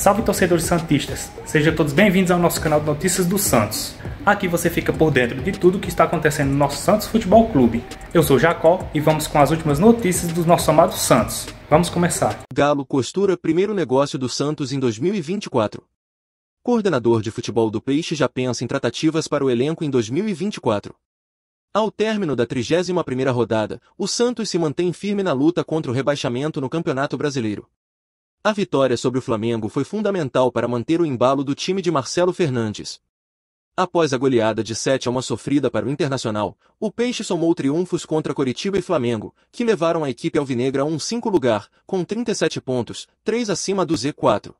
Salve torcedores santistas, sejam todos bem-vindos ao nosso canal de Notícias do Santos. Aqui você fica por dentro de tudo o que está acontecendo no nosso Santos Futebol Clube. Eu sou Jacó e vamos com as últimas notícias do nosso amado Santos. Vamos começar. Galo costura primeiro negócio do Santos em 2024. Coordenador de futebol do Peixe já pensa em tratativas para o elenco em 2024. Ao término da 31ª rodada, o Santos se mantém firme na luta contra o rebaixamento no Campeonato Brasileiro. A vitória sobre o Flamengo foi fundamental para manter o embalo do time de Marcelo Fernandes. Após a goleada de 7 a 1 sofrida para o Internacional, o Peixe somou triunfos contra Coritiba e Flamengo, que levaram a equipe alvinegra a um 5 lugar, com 37 pontos, 3 acima do Z4.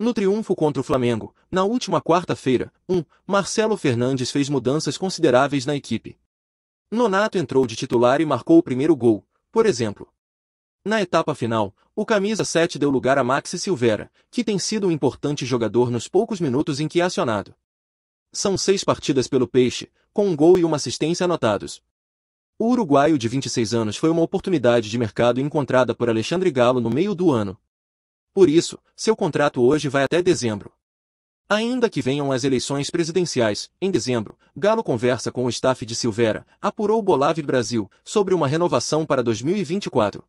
No triunfo contra o Flamengo, na última quarta-feira, 1, um, Marcelo Fernandes fez mudanças consideráveis na equipe. Nonato entrou de titular e marcou o primeiro gol, por exemplo. Na etapa final, o camisa 7 deu lugar a Maxi Silveira, que tem sido um importante jogador nos poucos minutos em que é acionado. São seis partidas pelo Peixe, com um gol e uma assistência anotados. O uruguaio de 26 anos foi uma oportunidade de mercado encontrada por Alexandre Galo no meio do ano. Por isso, seu contrato hoje vai até dezembro. Ainda que venham as eleições presidenciais, em dezembro, Galo conversa com o staff de Silveira, apurou o Bolave Brasil, sobre uma renovação para 2024.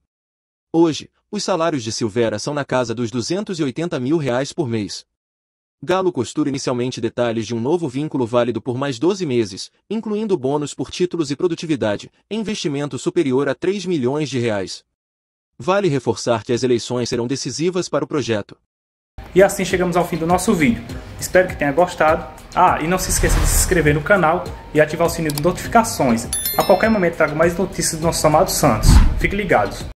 Hoje, os salários de Silvera são na casa dos 280 mil reais por mês. Galo costura inicialmente detalhes de um novo vínculo válido por mais 12 meses, incluindo bônus por títulos e produtividade, investimento superior a 3 milhões de reais. Vale reforçar que as eleições serão decisivas para o projeto. E assim chegamos ao fim do nosso vídeo. Espero que tenha gostado. Ah, e não se esqueça de se inscrever no canal e ativar o sininho de notificações. A qualquer momento trago mais notícias do nosso amado Santos. Fiquem ligados.